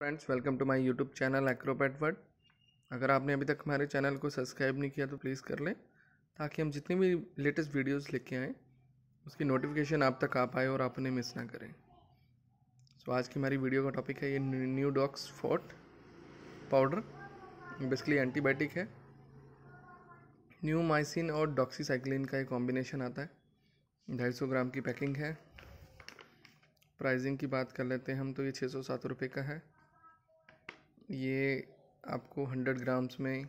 Friends welcome to my YouTube channel एक्रोपैट वर्ड अगर आपने अभी तक हमारे चैनल को सब्सक्राइब नहीं किया तो प्लीज़ कर लें ताकि हम जितनी भी लेटेस्ट वीडियोस लेके आएँ उसकी नोटिफिकेशन आप तक आ पाए और आप उन्हें मिस ना करें सो so, आज की हमारी वीडियो का टॉपिक है ये Neodox forte powder basically antibiotic है न्यू माइसिन और डॉक्सीसाइक्लिन का एक कॉम्बिनेशन आता है ढाई सौ ग्राम की पैकिंग है प्राइजिंग की बात कर लेते हैं हम तो ये छः सौ सात रुपये का है ये आपको हंड्रेड ग्राम्स में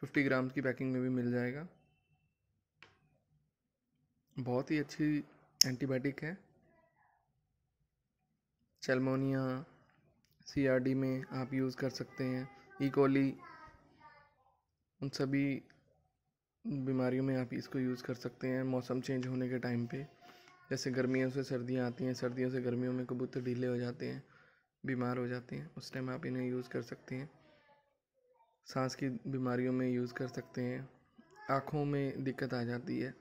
फिफ्टी ग्राम्स की पैकिंग में भी मिल जाएगा बहुत ही अच्छी एंटीबायोटिक है चलमोनिया सीआरडी में आप यूज़ कर सकते हैं इकोली e. उन सभी बीमारियों में आप इसको यूज़ कर सकते हैं मौसम चेंज होने के टाइम पे जैसे गर्मियों से सर्दियाँ आती हैं सर्दियों से गर्मियों में कबूतर ढीले हो जाते हैं बीमार हो जाते हैं उस टाइम आप इन्हें यूज़ कर सकते हैं सांस की बीमारियों में यूज़ कर सकते हैं आँखों में दिक्कत आ जाती है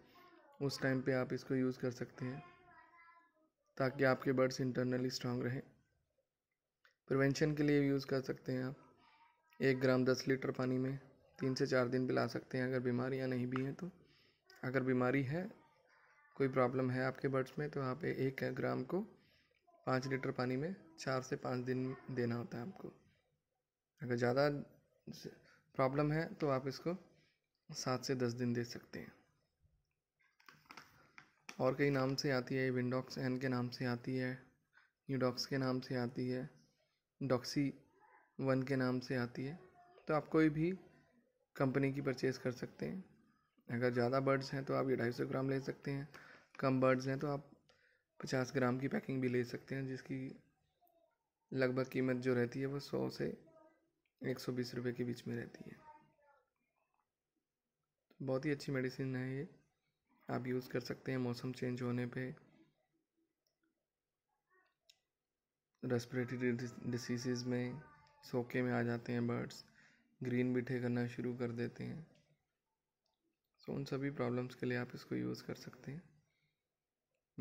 उस टाइम पे आप इसको यूज़ कर सकते हैं ताकि आपके बर्ड्स इंटरनली स्ट्रांग रहें प्रिवेंशन के लिए यूज़ कर सकते हैं आप एक ग्राम दस लीटर पानी में तीन से चार दिन पिला सकते हैं अगर बीमारियां नहीं भी हैं तो अगर बीमारी है कोई प्रॉब्लम है आपके बर्ड्स में तो आप एक ग्राम को पाँच लीटर पानी में चार से पाँच दिन देना होता है आपको अगर ज़्यादा प्रॉब्लम है तो आप इसको सात से दस दिन दे सकते हैं और कई नाम से आती है विंडोक्स एन के नाम से आती है न्यूडॉक्स के नाम से आती है डॉक्सी वन के नाम से आती है तो आप कोई भी कंपनी की परचेज़ कर सकते हैं अगर ज़्यादा बर्ड्स हैं तो आप ये ढाई सौ ग्राम ले सकते हैं कम बर्ड्स हैं तो आप पचास ग्राम की पैकिंग भी ले सकते हैं जिसकी लगभग कीमत जो रहती है वो सौ से एक सौ बीस रुपये के बीच में रहती है तो बहुत ही अच्छी मेडिसिन है ये आप यूज़ कर सकते हैं मौसम चेंज होने पे रेस्परेटरी डिसीज़ में सोके में आ जाते हैं बर्ड्स ग्रीन बिठे करना शुरू कर देते हैं सो तो so, उन सभी प्रॉब्लम्स के लिए आप इसको यूज़ कर सकते हैं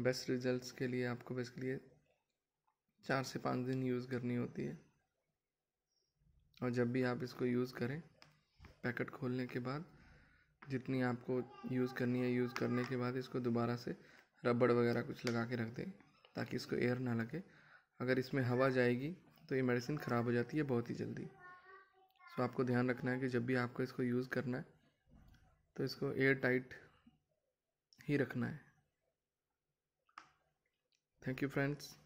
बेस्ट रिजल्ट्स के लिए आपको बेसिकली चार से पाँच दिन यूज़ करनी होती है और जब भी आप इसको यूज़ करें पैकेट खोलने के बाद जितनी आपको यूज़ करनी है यूज़ करने के बाद इसको दोबारा से रबड़ वगैरह कुछ लगा के रख दें ताकि इसको एयर ना लगे अगर इसमें हवा जाएगी तो ये मेडिसिन ख़राब हो जाती है बहुत ही जल्दी सो आपको ध्यान रखना है कि जब भी आपको इसको यूज़ करना है तो इसको एयर टाइट ही रखना है thank you friends